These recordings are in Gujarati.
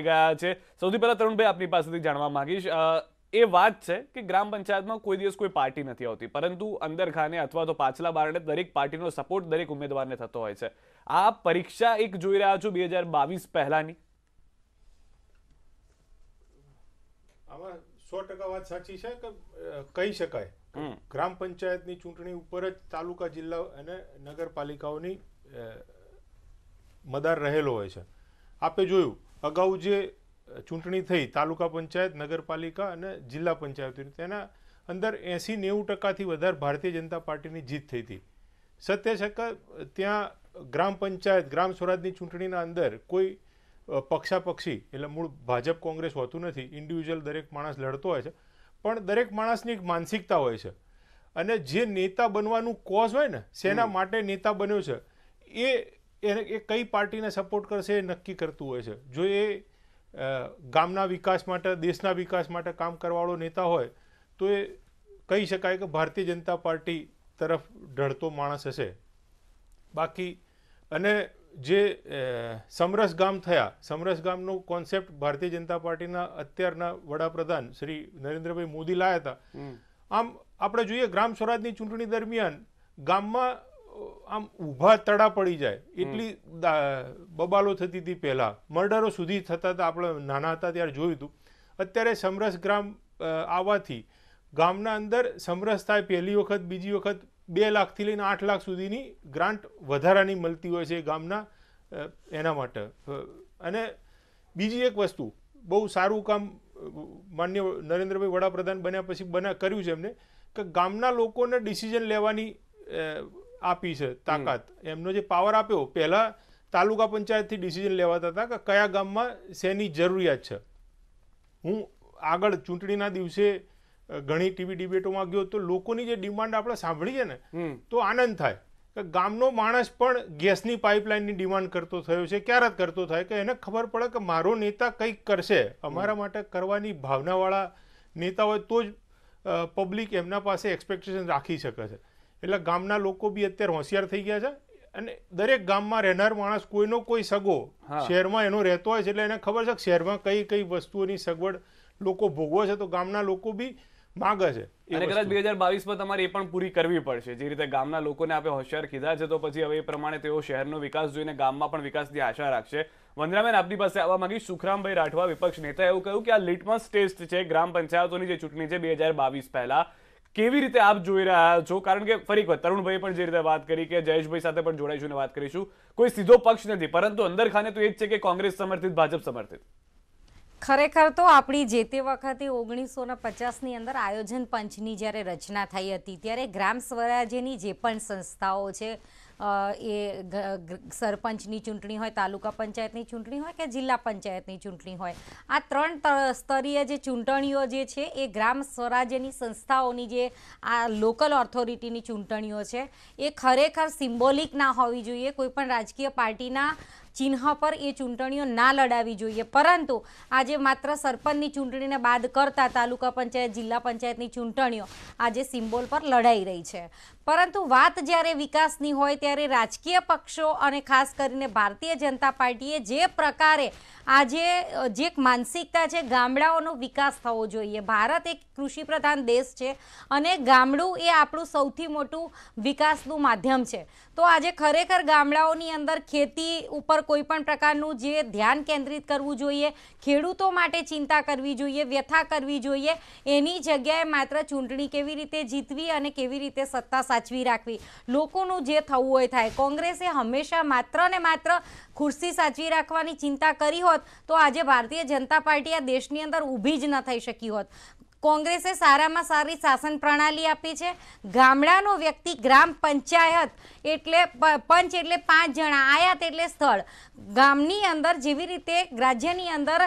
ગયા છે સૌથી પહેલા તરુણભાઈ આપની પાસેથી જાણવા માંગીશ એ વાત છે કે ગ્રામ પંચાયતમાં કોઈ દિવસ કોઈ પાર્ટી નથી આવતી પરંતુ અંદર ખાને અથવા તો પાછલા બારણે દરેક પાર્ટીનો સપોર્ટ દરેક ઉમેદવારને થતો હોય છે આ પરીક્ષા એક જોઈ રહ્યા છો બે હજાર બાવીસ પહેલાની આમાં સો ટકા વાત સાચી છે કે કહી શકાય ગ્રામ પંચાયતની ચૂંટણી ઉપર જ તાલુકા જિલ્લા અને નગરપાલિકાઓની મદાર રહેલો હોય છે આપે જોયું અગાઉ જે ચૂંટણી થઈ તાલુકા પંચાયત નગરપાલિકા અને જિલ્લા પંચાયતોની તેના અંદર એંસી નેવું ટકાથી વધારે ભારતીય જનતા પાર્ટીની જીત થઈ હતી સત્ય છે છતાં ત્યાં ગ્રામ પંચાયત ગ્રામ સ્વરાજની ચૂંટણીના અંદર કોઈ પક્ષાપક્ષી એટલે મૂળ ભાજપ કોંગ્રેસ હોતું નથી ઇન્ડિવિજ્યુઅલ દરેક માણસ લડતો હોય છે પણ દરેક માણસની એક માનસિકતા હોય છે અને જે નેતા બનવાનું કોઝ હોય ને શેના માટે નેતા બન્યો છે એ એને એ કઈ પાર્ટીને સપોર્ટ કરશે એ નક્કી કરતું હોય છે જો એ ગામના વિકાસ માટે દેશના વિકાસ માટે કામ કરવાવાળો નેતા હોય તો એ કહી શકાય કે ભારતીય જનતા પાર્ટી તરફ ઢળતો માણસ હશે બાકી અને જે સમરસ ગામ થયા સમરસ ગામનો કોન્સેપ્ટ ભારતીય જનતા પાર્ટીના અત્યારના વડાપ્રધાન શ્રી નરેન્દ્રભાઈ મોદી લાયા હતા આમ આપણે જોઈએ ગ્રામ સ્વરાજની ચૂંટણી દરમિયાન ગામમાં આમ ઊભા તડા પડી જાય એટલી બબાલો થતી હતી પહેલાં મર્ડરો સુધી થતા હતા આપણે નાના હતા ત્યારે જોયું હતું અત્યારે સમરસ ગ્રામ આવવાથી ગામના અંદર સમરસ થાય પહેલી વખત બીજી વખત બે લાખથી લઈને આઠ લાખ સુધીની ગ્રાન્ટ વધારાની મળતી હોય છે ગામના એના માટે અને બીજી એક વસ્તુ બહુ સારું કામ માન્ય નરેન્દ્રભાઈ વડાપ્રધાન બન્યા પછી બના કર્યું છે એમને કે ગામના લોકોને ડિસિઝન લેવાની આપી છે તાકાત એમનો જે પાવર આપ્યો પહેલાં તાલુકા પંચાયતથી ડિસિઝન લેવાતા હતા કે કયા ગામમાં શેની જરૂરિયાત છે હું આગળ ચૂંટણીના દિવસે ઘણી ટીવી ડિબેટોમાં ગયો તો લોકોની જે ડિમાન્ડ આપણે સાંભળીએ ને તો આનંદ થાય કે ગામનો માણસ પણ ગેસની પાઇપલાઇનની ડિમાન્ડ કરતો થયો છે ક્યારે જ કરતો થાય કે એને ખબર પડે કે મારો નેતા કંઈક કરશે અમારા માટે કરવાની ભાવનાવાળા નેતા હોય તો જ પબ્લિક એમના પાસે એક્સપેક્ટેશન રાખી શકે છે એટલે ગામના લોકો બી અત્યારે હોશિયાર થઈ ગયા છે અને દરેક ગામમાં રહેનાર માણસ કોઈનો કોઈ સગો શહેરમાં એનો રહેતો હોય છે એટલે એને ખબર છે કે શહેરમાં કઈ કઈ વસ્તુઓની સગવડ લોકો ભોગવે છે તો ગામના લોકો બી માગે છે અને કદાચ બે હજાર બાવીસમાં તમારે એ પણ પૂરી કરવી પડશે જે રીતે ગામના લોકોને આપણે હોશિયાર કીધા છે તો પછી હવે એ પ્રમાણે તેઓ શહેરનો વિકાસ જોઈને ગામમાં પણ વિકાસની આશા રાખશે વંદરાબેન આપની પાસે આવવા માંગી સુખરામભાઈ રાઠવા વિપક્ષ નેતા એવું કહ્યું કે આ લિટમસ ટેસ્ટ છે ગ્રામ પંચાયતોની જે ચૂંટણી છે બે હજાર બાવીસ પહેલાં કેવી રીતે આપ જોઈ રહ્યા છો કારણ કે ફરી એકવાર તરુણભાઈ પણ જે રીતે વાત કરી કે જયેશભાઈ સાથે પણ જોડાઈશું અને વાત કરીશું કોઈ સીધો પક્ષ નથી પરંતુ અંદર ખાને તો એ જ છે કે કોંગ્રેસ સમર્થિત ભાજપ સમર્થિત ખરેખર તો આપણી જે તે વખતે ઓગણીસોના પચાસની અંદર આયોજન પંચની જ્યારે રચના થઈ હતી ત્યારે ગ્રામ સ્વરાજ્યની જે પણ સંસ્થાઓ છે એ સરપંચની ચૂંટણી હોય તાલુકા પંચાયતની ચૂંટણી હોય કે જિલ્લા પંચાયતની ચૂંટણી હોય આ ત્રણ સ્તરીય જે ચૂંટણીઓ જે છે એ ગ્રામ સ્વરાજ્યની સંસ્થાઓની જે આ લોકલ ઓથોરિટીની ચૂંટણીઓ છે એ ખરેખર સિમ્બોલિક ના હોવી જોઈએ કોઈપણ રાજકીય પાર્ટીના ચિહ્ન પર એ ચૂંટણીઓ ના લડાવી જોઈએ પરંતુ આજે માત્ર સરપંચની ચૂંટણીને બાદ કરતા તાલુકા પંચાયત જિલ્લા પંચાયતની ચૂંટણીઓ આજે સિમ્બોલ પર લડાઈ રહી છે પરંતુ વાત જ્યારે વિકાસની હોય ત્યારે રાજકીય પક્ષો અને ખાસ કરીને ભારતીય જનતા પાર્ટીએ જે પ્રકારે આજે જે માનસિકતા છે ગામડાઓનો વિકાસ થવો જોઈએ ભારત એક કૃષિપ્રધાન દેશ છે અને ગામડું એ આપણું સૌથી મોટું વિકાસનું માધ્યમ છે તો આજે ખરેખર ગામડાઓની અંદર ખેતી ઉપર કોઈ પણ પ્રકારનું જે ધ્યાન કેન્દ્રિત કરવું જોઈએ ખેડૂતો માટે ચિંતા કરવી જોઈએ વ્યથા કરવી જોઈએ એની જગ્યાએ માત્ર ચૂંટણી કેવી રીતે જીતવી અને કેવી રીતે સત્તા સાચવી રાખવી લોકોનું જે થવું હોય થાય કોંગ્રેસે હંમેશા માત્ર ને માત્ર ખુરશી સાચવી રાખવાની ચિંતા કરી હોત તો આજે ભારતીય જનતા પાર્ટી આ દેશની અંદર ઊભી જ ન થઈ શકી હોત કોંગ્રેસે સારામાં સારી શાસન પ્રણાલી આપી છે ગામડાનો વ્યક્તિ ગ્રામ પંચાયત એટલે પંચ એટલે પાંચ જણા આયાત એટલે સ્થળ ગામની અંદર જેવી રીતે રાજ્યની અંદર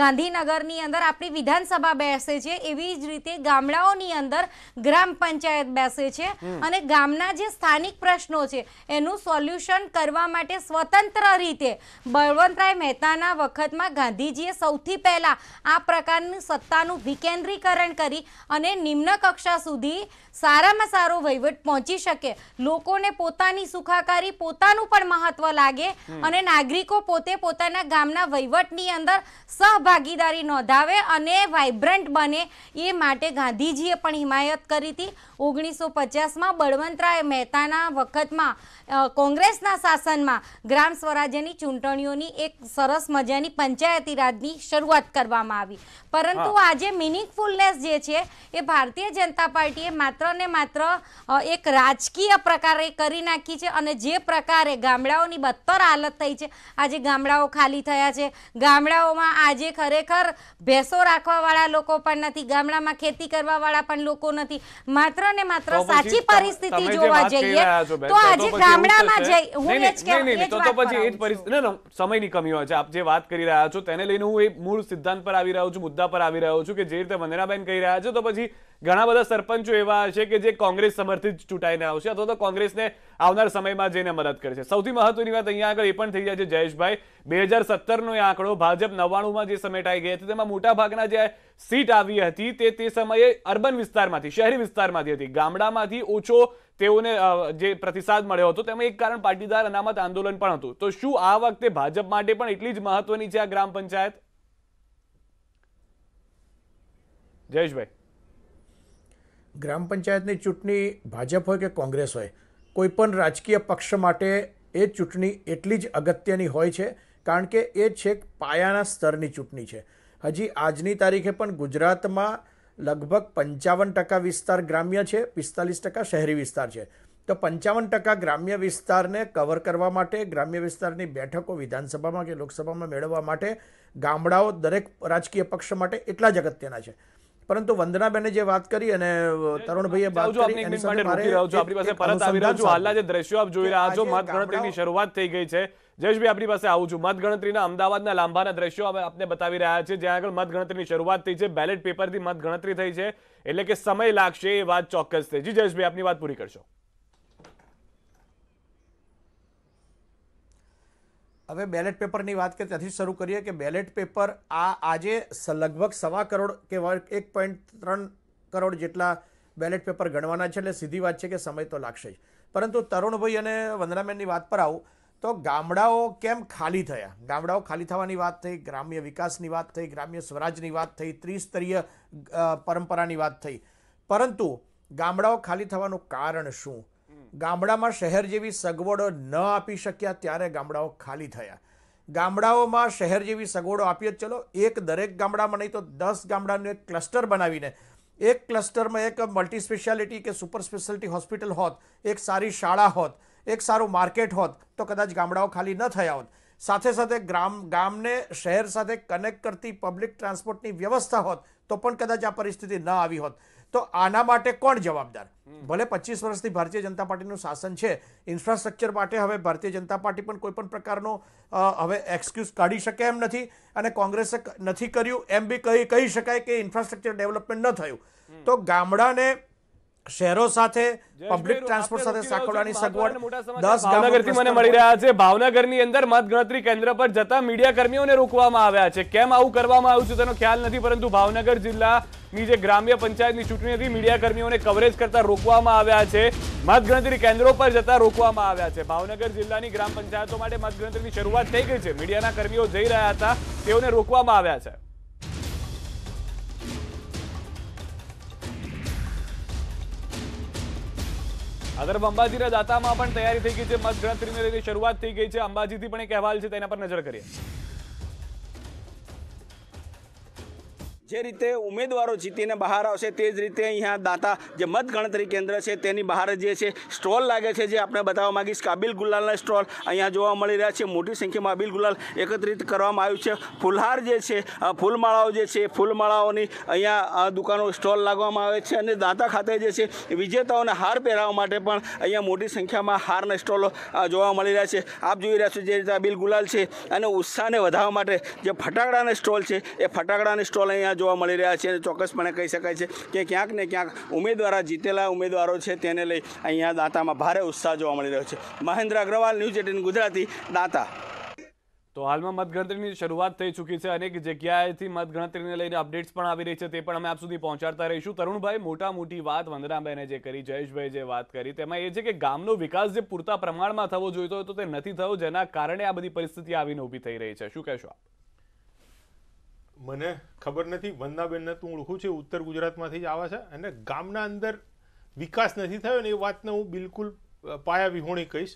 ગાંધીનગરની અંદર આપણી વિધાનસભા બેસે છે એવી જ રીતે ગામડાઓની અંદર ગ્રામ પંચાયત બેસે છે અને ગામના જે સ્થાનિક પ્રશ્નો છે એનું સોલ્યુશન કરવા માટે સ્વતંત્ર રીતે બળવંતરાય મહેતાના વખતમાં ગાંધીજીએ સૌથી પહેલાં આ પ્રકારની સત્તાનું વિકેન્દ્રીકરણ રસીકરણ કરી અને નિમ્ન કક્ષા સુધી સારામાં સારો વહીવટ પહોંચી શકે લોકોને પોતાની સુખાકારી પોતાનું પણ મહત્વ લાગે અને નાગરિકો પોતે પોતાના ગામના વહીવટની અંદર સહભાગીદારી નોંધાવે અને વાઇબ્રન્ટ બને એ માટે ગાંધીજીએ પણ હિમાયત કરી હતી ઓગણીસો પચાસમાં બળવંતરાય મહેતાના વખતમાં કોંગ્રેસના શાસનમાં ગ્રામ સ્વરાજ્યની ચૂંટણીઓની એક સરસ મજાની પંચાયતી રાજની શરૂઆત કરવામાં આવી પરંતુ આજે મિનિંગફુલ કોંગ્રેસ જે છે એ ભારતીય જનતા પાર્ટીએ માત્ર ને માત્ર એક રાજકીય પ્રકારે કરી નાખી છે અને જે પ્રકારે ગામડાઓની બદતર હાલત થઈ છે આજે ગામડાઓ ખાલી થયા છે ગામડાઓમાં આજે ખરેખર ભેંસો રાખવાવાળા લોકો પણ નથી ગામડામાં ખેતી કરવાવાળા પણ લોકો નથી માત્ર ને માત્ર સાચી પરિસ્થિતિ જોવા જઈએ તો આજે ગામડામાં જઈ હું એ જ કહેવા સમયની કમી હોય છે આપ જે વાત કરી રહ્યા છો તેને લઈને હું એ મૂળ સિદ્ધાંત પર આવી રહ્યો છું મુદ્દા પર આવી રહ્યો છું કે જે રીતે વંદના મીરાબેન કહી રહ્યા છે તો પછી ઘણા બધા સરપંચો એવા હશે કે જે કોંગ્રેસ સમર્થિત ચૂંટાઈને આવશે અથવા તો કોંગ્રેસને આવનાર સમયમાં જઈને મદદ કરશે સૌથી મહત્વની વાત અહીંયા આગળ એ પણ થઈ જાય છે જયેશભાઈ બે હજાર સત્તરનો એ આંકડો ભાજપ નવ્વાણુંમાં જે સમેટાઈ ગઈ હતી તેમાં મોટાભાગના જે સીટ આવી હતી તે તે સમયે અર્બન વિસ્તારમાંથી શહેરી વિસ્તારમાંથી હતી ગામડામાંથી ઓછો તેઓને જે પ્રતિસાદ મળ્યો હતો તેમાં એક કારણ પાટીદાર અનામત આંદોલન પણ હતું તો શું આ વખતે ભાજપ માટે પણ એટલી જ મહત્વની છે આ ગ્રામ પંચાયત જયેશભાઈ ગ્રામ પંચાયતની ચૂંટણી ભાજપ હોય કે કોંગ્રેસ હોય કોઈપણ રાજકીય પક્ષ માટે એ ચૂંટણી એટલી જ અગત્યની હોય છે કારણ કે એ છેક પાયાના સ્તરની ચૂંટણી છે હજી આજની તારીખે પણ ગુજરાતમાં લગભગ પંચાવન ટકા વિસ્તાર ગ્રામ્ય છે પિસ્તાલીસ ટકા શહેરી વિસ્તાર છે તો પંચાવન ટકા ગ્રામ્ય વિસ્તારને કવર કરવા માટે ગ્રામ્ય વિસ્તારની બેઠકો વિધાનસભામાં કે લોકસભામાં મેળવવા માટે ગામડાઓ દરેક રાજકીય પક્ષ માટે એટલા જ અગત્યના છે પરંતુ વંદનાબેને જે વાત કરી અને તરુણભાઈએ વાત કરી એની સાથે મારે આપણી પાસે પરત આવી રહ્યો છું હાલના જે દ્રશ્યો આપ જોઈ રહ્યા છો મત ગણતરીની શરૂઆત થઈ ગઈ છે જયેશભાઈ આપણી પાસે આવું છું મત ગણતરીના અમદાવાદના લાંબાના દ્રશ્યો અમે આપને બતાવી રહ્યા છે જ્યાં આગળ મત ગણતરીની શરૂઆત થઈ છે બેલેટ પેપરથી મત ગણતરી થઈ છે એટલે કે સમય લાગશે એ વાત ચોક્કસ છે જી જયેશભાઈ આપની વાત પૂરી કરશો હવે બેલેટ પેપરની વાત કે ત્યાંથી શરૂ કરીએ કે બેલેટ પેપર આ આજે લગભગ સવા કરોડ કે એક પોઈન્ટ ત્રણ કરોડ જેટલા બેલેટ પેપર ગણવાના છે એટલે સીધી વાત છે કે સમય તો લાગશે જ પરંતુ તરુણભાઈ અને વંદનાબેનની વાત પર આવું તો ગામડાઓ કેમ ખાલી થયા ગામડાઓ ખાલી થવાની વાત થઈ ગ્રામ્ય વિકાસની વાત થઈ ગ્રામ્ય સ્વરાજની વાત થઈ ત્રિસ્તરીય પરંપરાની વાત થઈ પરંતુ ગામડાઓ ખાલી થવાનું કારણ શું ગામડામાં શહેર જેવી સગવડો ન આપી શક્યા ત્યારે ગામડાઓ ખાલી થયા ગામડાઓમાં શહેર જેવી સગવડો આપીએ ચલો એક દરેક ગામડામાં નહીં તો દસ ગામડાનું એક ક્લસ્ટર બનાવીને એક ક્લસ્ટરમાં એક મલ્ટી સ્પેશિયાલિટી કે સુપર સ્પેશિયાલિટી હોસ્પિટલ હોત એક સારી શાળા હોત એક સારું માર્કેટ હોત તો કદાચ ગામડાઓ ખાલી ન થયા હોત સાથે સાથે ગ્રામ ગામને શહેર સાથે કનેક્ટ કરતી પબ્લિક ટ્રાન્સપોર્ટની વ્યવસ્થા હોત તો પણ કદાચ આ પરિસ્થિતિ ન આવી હોત તો આના માટે કોણ જવાબદાર ભલે પચીસ વર્ષથી ભારતીય જનતા પાર્ટીનું શાસન છે ઇન્ફ્રાસ્ટ્રક્ચર માટે હવે ભારતીય જનતા પાર્ટી પણ કોઈ પણ પ્રકારનો હવે એક્સક્યુઝ કાઢી શકે એમ નથી અને કોંગ્રેસે નથી કર્યું એમ બી કહી કહી શકાય કે ઇન્ફ્રાસ્ટ્રક્ચર ડેવલપમેન્ટ ન થયું તો ગામડાને શહેરો સાથે પબ્લિક ટ્રાન્સપોર્ટ સાથે સાંકળવાની સગવડ દસ ભાવનગરથી મને મળી રહ્યા છે ભાવનગરની અંદર મતગણતરી કેન્દ્ર પર જતા મીડિયા કર્મીઓને રોકવામાં આવ્યા છે કેમ આવું કરવામાં આવ્યું છે તેનો ખ્યાલ નથી પરંતુ ભાવનગર જિલ્લા ની જે ગ્રામ્ય પંચાયતની ચૂંટણી હતી કર્મીઓને કવરેજ કરતા રોકવામાં આવ્યા છે મતગણતરી કેન્દ્રો પર જતા રોકવામાં આવ્યા છે ભાવનગર જિલ્લાની ગ્રામ પંચાયતો માટે મતગણતરીની શરૂઆત થઈ ગઈ છે મીડિયાના કર્મીઓ જઈ રહ્યા હતા તેઓને રોકવામાં આવ્યા છે અગર અંબાજીના દાતામાં પણ તૈયારી થઈ ગઈ છે મતગણતરીને લઈને શરૂઆત થઈ ગઈ છે અંબાજીથી પણ એક અહેવાલ છે તેના પર નજર કરીએ જે રીતે ઉમેદવારો જીતીને બહાર આવશે તે જ રીતે અહીંયા દાતા જે મતગણતરી કેન્દ્ર છે તેની બહાર જે છે સ્ટોલ લાગે છે જે આપણે બતાવવા માગીશ કાબિલ ગુલાલના સ્ટોલ અહીંયા જોવા મળી રહ્યા છે મોટી સંખ્યામાં આબિલ ગુલાલ એકત્રિત કરવામાં આવ્યું છે ફૂલહાર જે છે ફૂલમાળાઓ જે છે ફૂલમાળાઓની અહીંયા દુકાનો સ્ટોલ લાગવામાં આવે છે અને દાંતા ખાતે જે છે વિજેતાઓને હાર પહેરાવવા માટે પણ અહીંયા મોટી સંખ્યામાં હારના સ્ટોલો જોવા મળી રહ્યા છે આપ જોઈ રહ્યા છો જે રીતે આબિલ ગુલાલ છે અને ઉત્સાહને વધારવા માટે જે ફટાકડાના સ્ટોલ છે એ ફટાકડાના સ્ટોલ અહીંયા જોવા મળી રહ્યા છે ચોક્કસપણે કહી શકાય છે કે ક્યાંક ને ક્યાંક ઉમેદવારા જીતેલા ઉમેદવારો છે તેને લઈ અહીંયા દાંતામાં ભારે ઉત્સાહ જોવા મળી રહ્યો છે મહેન્દ્ર અગ્રવાલ ન્યૂઝ એટીન ગુજરાતી દાંતા તો હાલમાં મતગણતરીની શરૂઆત થઈ ચૂકી છે અનેક જગ્યાએથી મતગણતરીને લઈને અપડેટ્સ પણ આવી રહી છે તે પણ અમે આપ સુધી પહોંચાડતા રહીશું તરુણભાઈ મોટા મોટી વાત વંદનાબેને જે કરી જયેશભાઈ જે વાત કરી તેમાં એ છે કે ગામનો વિકાસ જે પૂરતા પ્રમાણમાં થવો જોઈતો હતો તે નથી થયો જેના કારણે આ બધી પરિસ્થિતિ આવીને ઊભી થઈ રહી છે શું કહેશો આપ મને ખબર નથી વંદનાબેનને તું ઓળખું છે ઉત્તર ગુજરાતમાંથી જ આવા છે અને ગામના અંદર વિકાસ નથી થયો ને એ વાતને હું બિલકુલ પાયા વિહોણી કહીશ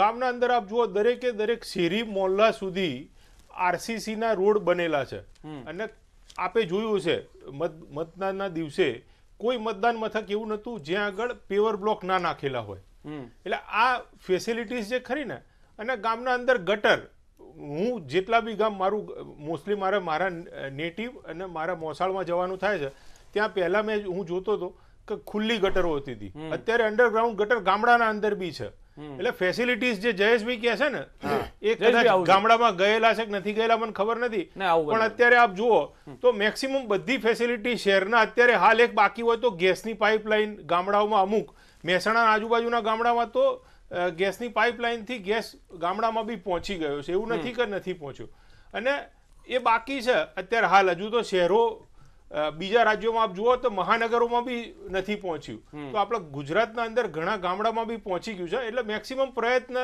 ગામના અંદર આપ જુઓ દરેકે દરેક શેરી મોહલ્લા સુધી આરસીસીના રોડ બનેલા છે અને આપે જોયું છે મતદાનના દિવસે કોઈ મતદાન મથક એવું નહોતું જ્યાં આગળ પેવર બ્લોક ના નાખેલા હોય એટલે આ ફેસિલિટીઝ જે ખરી ને અને ગામના અંદર ગટર હું જેટલા બી ગામ મારું મોસ્ટલી મારા મારા નેટિવ અને મારા મોસાળમાં જવાનું થાય છે ત્યાં પહેલા મેં હું જોતો હતો કે ખુલ્લી ગટરો હોતી હતી અત્યારે અંડરગ્રાઉન્ડ ગટર ગામડાના અંદર બી છે એટલે ફેસિલિટીઝ જે જયેશભાઈ કહે છે ને એ ગામડામાં ગયેલા છે કે નથી ગયેલા મને ખબર નથી પણ અત્યારે આપ જુઓ તો મેક્સિમમ બધી ફેસિલિટી શહેરના અત્યારે હાલ એક બાકી હોય તો ગેસની પાઇપલાઇન ગામડાઓમાં અમુક મહેસાણા આજુબાજુના ગામડામાં તો ગેસની પાઇપલાઇનથી ગેસ ગામડામાં બી પહોંચી ગયો છે એવું નથી કે નથી પહોંચ્યું અને એ બાકી છે અત્યારે હાલ હજુ તો શહેરો બીજા રાજ્યોમાં આપ જુઓ તો મહાનગરોમાં બી નથી પહોંચ્યું તો આપણા ગુજરાતના અંદર ઘણા ગામડામાં બી પહોંચી ગયું છે એટલે મેક્સિમમ પ્રયત્ન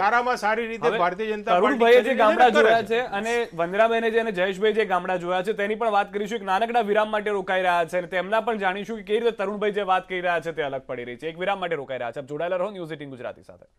સારામાં સારી રીતે ભારતીય જનતા અરુણભાઈએ જે ગામડા જોયા છે અને વંદરાબેને જે અને જયેશભાઈ જે ગામડા જોયા છે તેની પણ વાત કરીશું એક નાનકડા વિરામ માટે રોકાઈ રહ્યા છે અને તેમના પણ જાણીશું કે કેવી રીતે તરુણભાઈ જે વાત કરી રહ્યા છે તે અલગ પડી રહી છે એક વિરામ માટે રોકાઈ રહ્યા છે જોડાયેલા રહો ન્યૂઝ એટીન ગુજરાતી સાથે